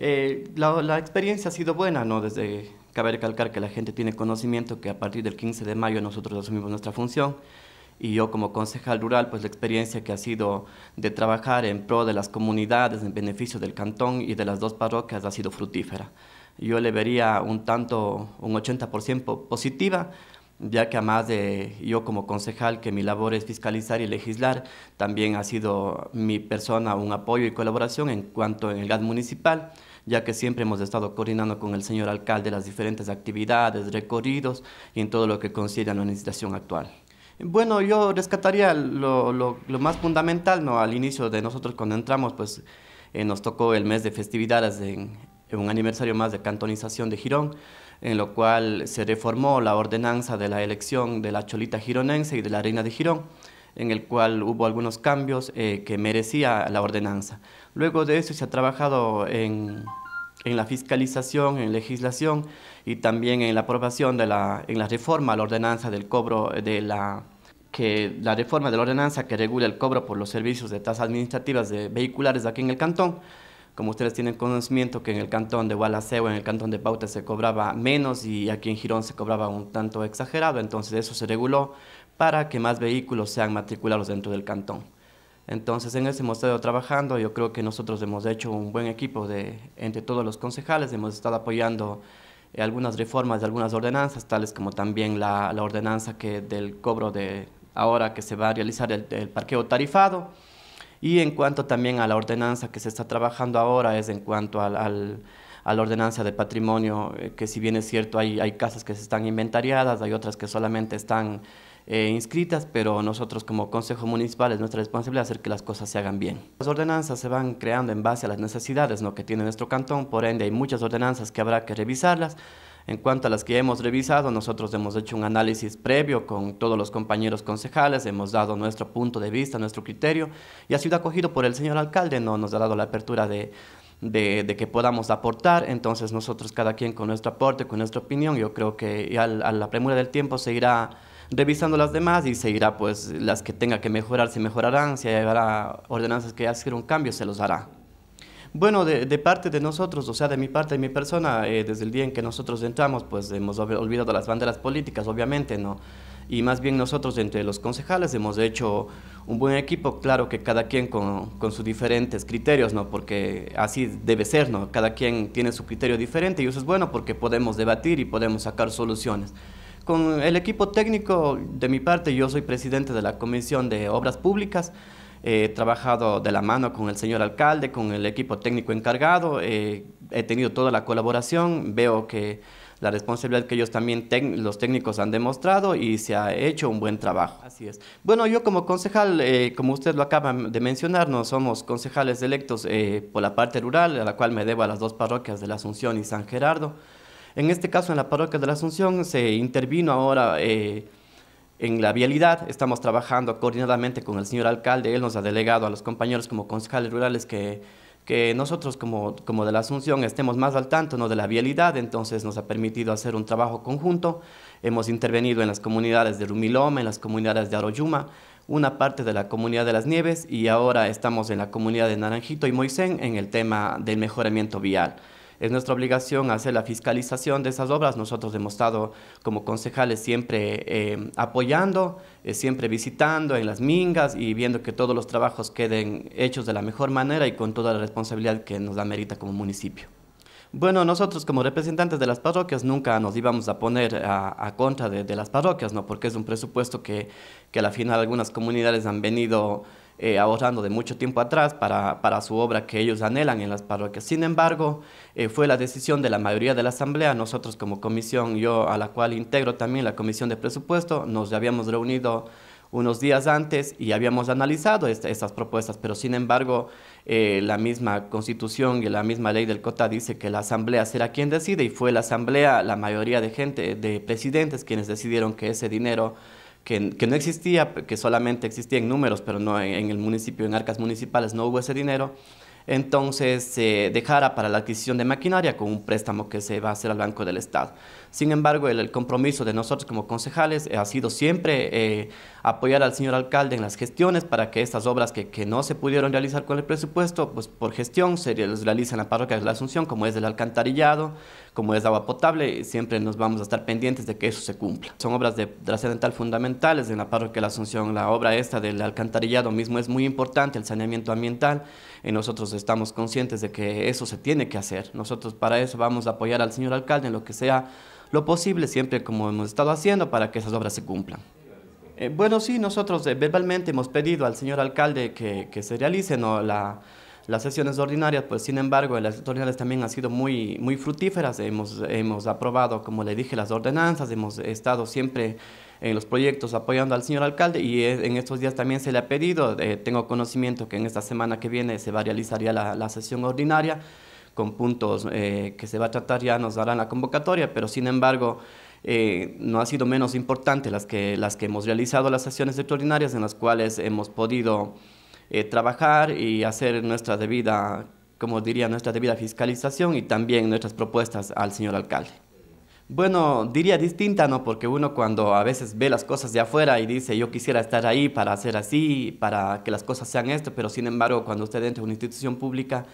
Eh, la, experiencia ha sido buena, ¿no? Desde, cabe recalcar que la gente tiene conocimiento que a partir del 15 de mayo nosotros asumimos nuestra función y yo como concejal rural, pues la experiencia que ha sido de trabajar en pro de las comunidades, en beneficio del cantón y de las dos parroquias ha sido fructífera. Yo le vería un tanto, un 80% positiva, ya que además de yo como concejal, que mi labor es fiscalizar y legislar, también ha sido mi persona un apoyo y colaboración en cuanto en el GAD municipal ya que siempre hemos estado coordinando con el señor alcalde las diferentes actividades, recorridos y en todo lo que considera la administración actual. Bueno, yo rescataría lo, más fundamental, ¿no? Al inicio de nosotros cuando entramos, pues eh, nos tocó el mes de festividades un aniversario más de cantonización de Girón, en lo cual se reformó la ordenanza de la elección de la cholita gironense y de la reina de Girón en el cual hubo algunos cambios eh, que merecía la ordenanza. Luego de eso se ha trabajado en, en la fiscalización, en legislación y también en la aprobación de la, en la reforma a la ordenanza del cobro eh, de la que la reforma de la ordenanza que regula el cobro por los servicios de tasas administrativas de vehiculares aquí en el cantón. Como ustedes tienen conocimiento que en el cantón de Gualaceo, en el cantón de Pauta se cobraba menos y aquí en Girón se cobraba un tanto exagerado, entonces eso se reguló para que más vehículos sean matriculados dentro del cantón. Entonces, en ese hemos estado trabajando, yo creo que nosotros hemos hecho un buen equipo de, entre todos los concejales, hemos estado apoyando eh, algunas reformas de algunas ordenanzas, tales como también la, ordenanza que del cobro de ahora que se va a realizar el, parqueo tarifado, y en cuanto también a la ordenanza que se está trabajando ahora es en cuanto al, a la ordenanza de patrimonio, eh, que si bien es cierto hay, hay casas que se están inventariadas, hay otras que solamente están eh, inscritas, pero nosotros como Consejo Municipal es nuestra responsabilidad hacer que las cosas se hagan bien. Las ordenanzas se van creando en base a las necesidades ¿no? que tiene nuestro cantón, por ende hay muchas ordenanzas que habrá que revisarlas. En cuanto a las que hemos revisado, nosotros hemos hecho un análisis previo con todos los compañeros concejales, hemos dado nuestro punto de vista, nuestro criterio, y ha sido acogido por el señor alcalde, no nos ha dado la apertura de, de, de, que podamos aportar, entonces nosotros cada quien con nuestro aporte, con nuestra opinión, yo creo que a la premura del tiempo se irá revisando las demás y seguirá, pues las que tenga que mejorar se mejorarán, si habrá ordenanzas que hacer un cambio se los hará. Bueno, de, parte de nosotros, o sea, de mi parte, de mi persona, eh, desde el día en que nosotros entramos, pues hemos olvidado las banderas políticas, obviamente, ¿no? Y más bien nosotros entre los concejales hemos hecho un buen equipo, claro que cada quien con, con sus diferentes criterios, ¿no? Porque así debe ser, ¿no? Cada quien tiene su criterio diferente y eso es bueno porque podemos debatir y podemos sacar soluciones. Con el equipo técnico, de mi parte, yo soy presidente de la Comisión de Obras Públicas. he trabajado de la mano con el señor alcalde, con el equipo técnico encargado. Eh, he tenido toda la colaboración. Veo que la responsabilidad que ellos también, los técnicos han demostrado y se ha hecho un buen trabajo. Así es. Bueno, yo como concejal, eh, como usted lo acaba de mencionar, no somos concejales electos eh, por la parte rural, a la cual me debo a las dos parroquias de la Asunción y San Gerardo. En este caso, en la parroquia de la Asunción se intervino ahora eh, en la vialidad. Estamos trabajando coordinadamente con el señor alcalde. Él nos ha delegado a los compañeros como concejales rurales que, nosotros como, de la Asunción estemos más al tanto ¿no? de la vialidad. Entonces nos ha permitido hacer un trabajo conjunto. Hemos intervenido en las comunidades de Rumiloma, en las comunidades de Aroyuma, una parte de la comunidad de Las Nieves y ahora estamos en la comunidad de Naranjito y Moisén en el tema del mejoramiento vial. Es nuestra obligación hacer la fiscalización de esas obras. Nosotros hemos estado como concejales siempre eh, apoyando, eh, siempre visitando en las mingas y viendo que todos los trabajos queden hechos de la mejor manera y con toda la responsabilidad que nos amerita como municipio. Bueno, nosotros como representantes de las parroquias nunca nos íbamos a poner a, contra de, las parroquias, ¿no? porque es un presupuesto que, que a la final algunas comunidades han venido eh, ahorrando de mucho tiempo atrás para, su obra que ellos anhelan en las parroquias. Sin embargo, eh, fue la decisión de la mayoría de la Asamblea, nosotros como comisión, yo a la cual integro también la Comisión de Presupuesto, nos habíamos reunido unos días antes y habíamos analizado estas propuestas, pero sin embargo eh, la misma constitución y la misma ley del COTA dice que la asamblea será quien decide y fue la asamblea, la mayoría de gente, de presidentes quienes decidieron que ese dinero que, no existía, que solamente existía en números, pero no en, el municipio, en arcas municipales no hubo ese dinero, entonces se dejara para la adquisición de maquinaria con un préstamo que se va a hacer al Banco del Estado. Sin embargo, el, compromiso de nosotros como concejales eh, ha sido siempre eh, apoyar al señor alcalde en las gestiones para que estas obras que, no se pudieron realizar con el presupuesto, pues por gestión se les realiza en la parroquia de la Asunción, como es el alcantarillado, como es agua potable, siempre nos vamos a estar pendientes de que eso se cumpla. Son obras de trascendental fundamentales en la parroquia de la Asunción. La obra esta del alcantarillado mismo es muy importante, el saneamiento ambiental. Y nosotros estamos conscientes de que eso se tiene que hacer. Nosotros para eso vamos a apoyar al señor alcalde en lo que sea lo posible, siempre como hemos estado haciendo, para que esas obras se cumplan. Eh, bueno, sí, nosotros eh, verbalmente hemos pedido al señor alcalde que, que se realicen ¿no? la las sesiones ordinarias, pues sin embargo, las ordinarias también han sido muy, muy fructíferas. Hemos, hemos aprobado, como le dije, las ordenanzas, hemos estado siempre en los proyectos apoyando al señor alcalde y en estos días también se le ha pedido, eh, tengo conocimiento que en esta semana que viene se va a realizaría la, la sesión ordinaria con puntos eh, que se va a tratar, ya nos darán la convocatoria, pero sin embargo... Eh, no ha sido menos importante las que, las que hemos realizado las sesiones extraordinarias en las cuales hemos podido eh, trabajar y hacer nuestra debida, como diría, nuestra debida fiscalización y también nuestras propuestas al señor alcalde. Bueno, diría distinta, ¿no? Porque uno cuando a veces ve las cosas de afuera y dice, yo quisiera estar ahí para hacer así, para que las cosas sean esto, pero sin embargo, cuando usted entra a una institución pública,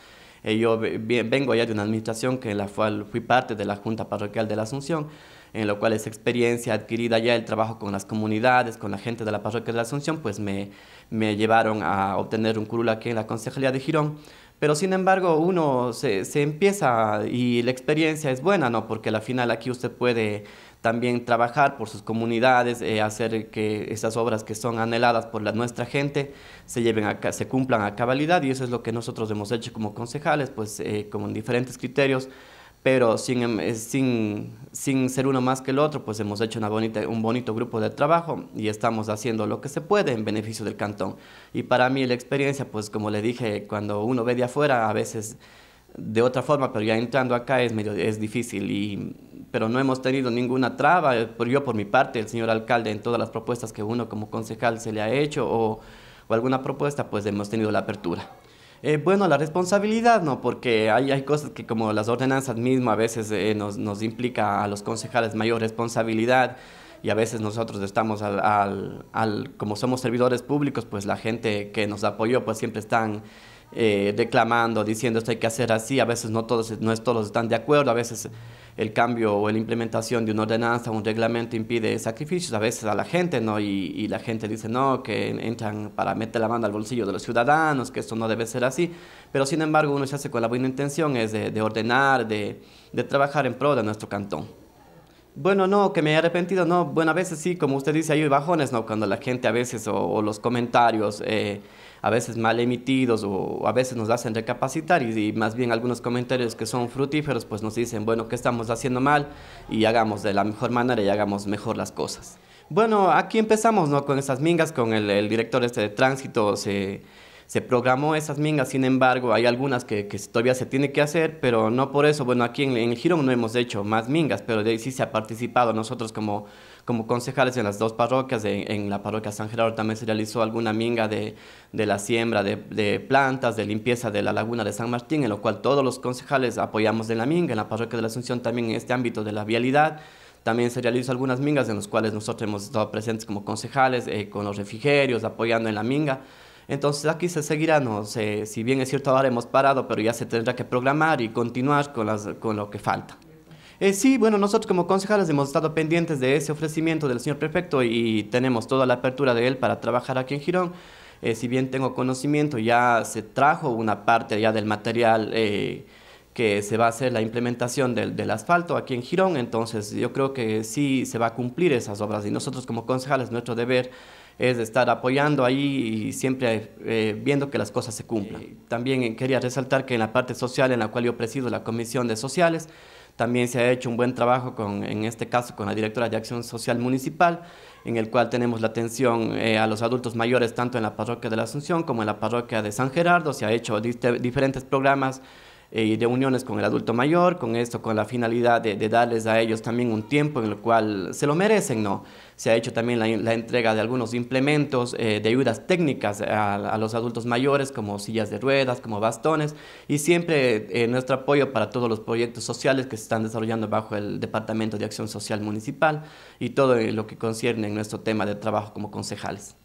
eh, yo vengo ya de una administración que en la cual fui parte de la Junta Parroquial de la Asunción, en lo cual esa experiencia adquirida ya, el trabajo con las comunidades, con la gente de la parroquia de la Asunción, pues me, llevaron a obtener un curula aquí en la Concejalía de Girón. Pero sin embargo, uno se, empieza y la experiencia es buena, ¿no? Porque al final aquí usted puede también trabajar por sus comunidades, eh, hacer que esas obras que son anheladas por nuestra gente se, lleven se cumplan a cabalidad y eso es lo que nosotros hemos hecho como concejales, pues eh, con diferentes criterios pero sin, em, eh, sin, sin, ser uno más que el otro, pues hemos hecho un bonito grupo de trabajo y estamos haciendo lo que se puede en beneficio del cantón. Y para mí la experiencia, pues como le dije, cuando uno ve de afuera, a veces de otra forma, pero ya entrando acá es, medio, es difícil, y, pero no hemos tenido ninguna traba, eh, yo por mi parte, el señor alcalde, en todas las propuestas que uno como concejal se le ha hecho o alguna propuesta, pues hemos tenido la apertura. Eh, bueno, la responsabilidad no, porque hay, hay, cosas que como las ordenanzas mismas a veces eh, nos, implica a los concejales mayor responsabilidad y a veces nosotros estamos al, al, como somos servidores públicos, pues la gente que nos apoyó pues siempre están reclamando, eh, diciendo esto hay que hacer así, a veces no todos, no todos están de acuerdo, a veces el cambio o la implementación de una ordenanza, o un reglamento impide sacrificios, a veces a la gente, ¿no? Y, la gente dice, no, que entran para meter la mano al bolsillo de los ciudadanos, que esto no debe ser así, pero sin embargo uno se hace con la buena intención, es de, ordenar, de trabajar en pro de nuestro cantón. Bueno, no, que me he arrepentido, no. Bueno, a veces sí, como usted dice, hay bajones, ¿no? Cuando la gente a veces, o, los comentarios, eh, a veces mal emitidos, o, a veces nos hacen recapacitar, y, más bien algunos comentarios que son fructíferos, pues nos dicen, bueno, ¿qué estamos haciendo mal? Y hagamos de la mejor manera y hagamos mejor las cosas. Bueno, aquí empezamos, ¿no? Con esas mingas, con el, director este de tránsito, se se programó esas mingas, sin embargo, hay algunas que, todavía se tiene que hacer, pero no por eso. Bueno, aquí en, el Girón no hemos hecho más mingas, pero sí se ha participado. Nosotros como, como concejales en las dos parroquias, en, la parroquia San Gerardo también se realizó alguna minga de, la siembra de, plantas, de limpieza de la laguna de San Martín, en lo cual todos los concejales apoyamos en la minga, en la parroquia de la Asunción también en este ámbito de la vialidad. También se realizó algunas mingas en las cuales nosotros hemos estado presentes como concejales, eh, con los refrigerios, apoyando en la minga. Entonces aquí se seguirá, no sé, si bien es cierto ahora hemos parado, pero ya se tendrá que programar y continuar con, las, con lo que falta. Eh, sí, bueno, nosotros como concejales hemos estado pendientes de ese ofrecimiento del señor prefecto y tenemos toda la apertura de él para trabajar aquí en Girón. Eh, si bien tengo conocimiento, ya se trajo una parte ya del material eh, que se va a hacer la implementación del, asfalto aquí en Girón, entonces yo creo que sí se va a cumplir esas obras y nosotros como concejales nuestro deber es estar apoyando ahí y siempre eh, viendo que las cosas se cumplan. También eh, quería resaltar que en la parte social en la cual yo presido la Comisión de Sociales, también se ha hecho un buen trabajo en este caso con la directora de Acción Social Municipal, en el cual tenemos la atención eh, a los adultos mayores tanto en la parroquia de la Asunción como en la parroquia de San Gerardo, se ha hecho diferentes programas eh, de uniones con el adulto mayor, con esto, con la finalidad de, darles a ellos también un tiempo en el cual se lo merecen, ¿no? Se ha hecho también la, entrega de algunos implementos, eh, de ayudas técnicas a, los adultos mayores, como sillas de ruedas, como bastones, y siempre eh, nuestro apoyo para todos los proyectos sociales que se están desarrollando bajo el Departamento de Acción Social Municipal y todo lo que concierne en nuestro tema de trabajo como concejales.